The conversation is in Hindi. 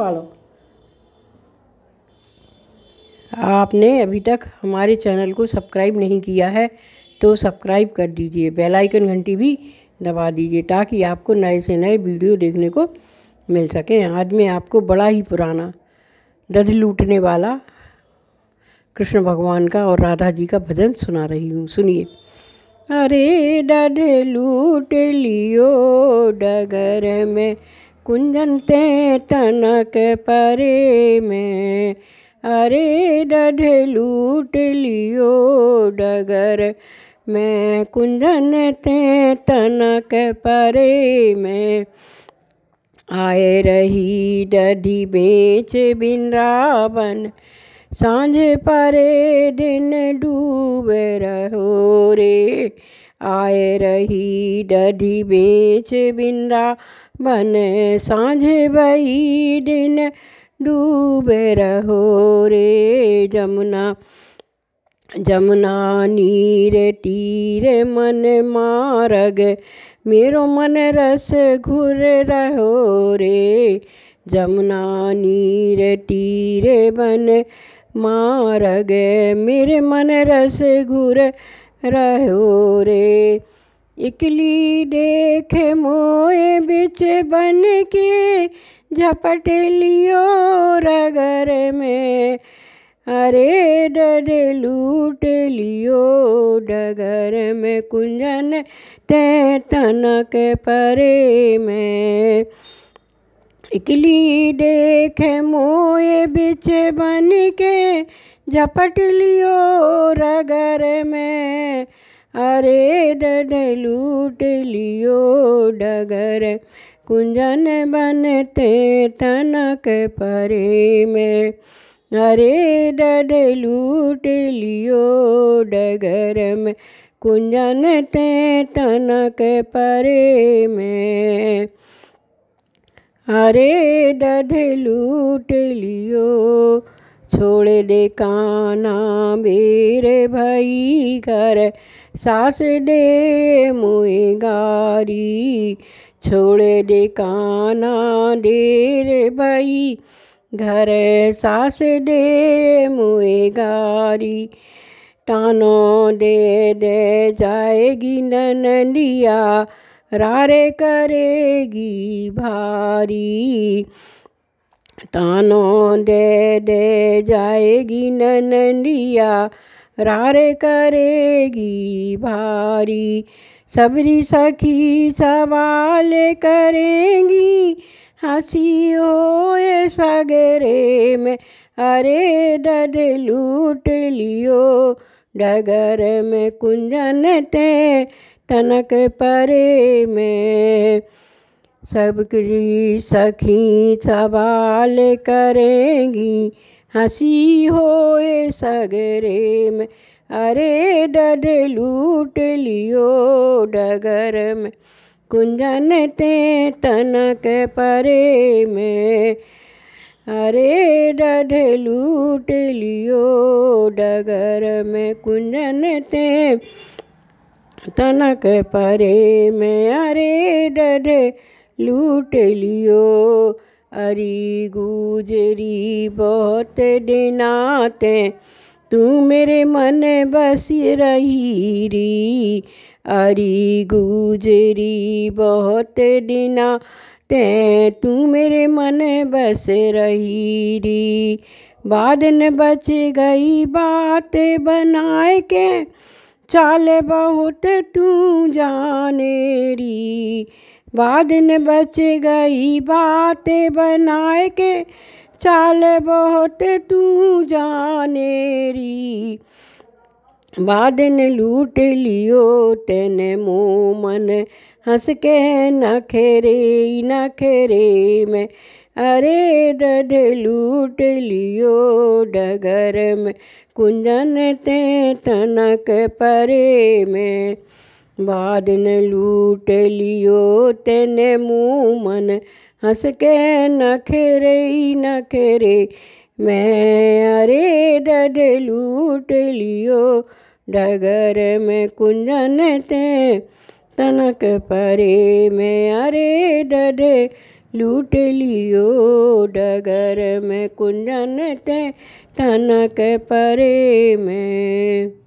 पालो आपने अभी तक हमारे चैनल को सब्सक्राइब नहीं किया है तो सब्सक्राइब कर दीजिए बेल आइकन घंटी भी दबा दीजिए ताकि आपको नए से नए वीडियो देखने को मिल सकें आज मैं आपको बड़ा ही पुराना दध लूटने वाला कृष्ण भगवान का और राधा जी का भजन सुना रही हूँ सुनिए अरे दध लूट लियो डगर में कुंजनते तनक परे में अरे डढ़ लूट लियो डगर मैं कुंजनते तनक परे में आए रही डढ़ी बेच बिन रावन साँझ परे दिन डूब रहो रे आए रही डढ़ी बेच बिंदा बन साझे बही दिन डूब रहो रे जमुना जमुना नीर तीर मन मारग मेरो मन रस घुर रहो रे जमुना नीर तीर बन मारग मेरे मन रस घुर रहो रे इकली देख मोए बिच बन के झपट लियो रगर में अरे डर लूट लियो डगर में कुंजन ते तनक परे में इकली देख मोए बिच बन के झपट लियो रगर में अरे डड लूट लियो डगर कुंजन बनते तनक परे में अरे डड लूट लियो डगर में कुंजन ते तनक परे में अरे डड लूट लियो छोड़ दे काना मेरे भई घर सास दे मुए गारी छोड़ दे काना देर भई घर सास दे मुए गारी तानो दे दे जाएगी ननदिया रारे करेगी भारी तानों दे दे जाएगी नननिया रार करेगी भारी सबरी सखी सवाल करेंगी हंसी हो सगरे में अरे दद लूट लियो डगर में कुंजन ते तनक परे में सबकी सखी सवाल करेंगी हंसी होए सगरे में अरे डड लूट लियो डगर में कुंजन ते तनक परे में अरे डड लूट लियो डगर में कुंजन ते तनक परे में अरे डढ़ लूट लियो अरी गुजरी बहुत दिनाते तू मेरे मन बस रही री अरी गुजरी बहुत दिना ते तू मेरे मन बस रही री बाद न बच गई बात बनाए के चाल बहुत तू जाने री दिन बच गई बात बनाए के चाल बहुत तू जानेरी बादन लूट लियो तेने मोमन मन हंस के नखेरे नखेरे में अरे डढ़ लूट लियो डगर में कुंजन ते तनक परे में बाद ने लूट लियो तेने मुँह मन हंस के नखेरे नखेरे मैं अरे दद लूट लियो डगर में कुंजन ते तनक परे मैं अरे दद लूट लियो डगर में कुंजन ते तनक परे में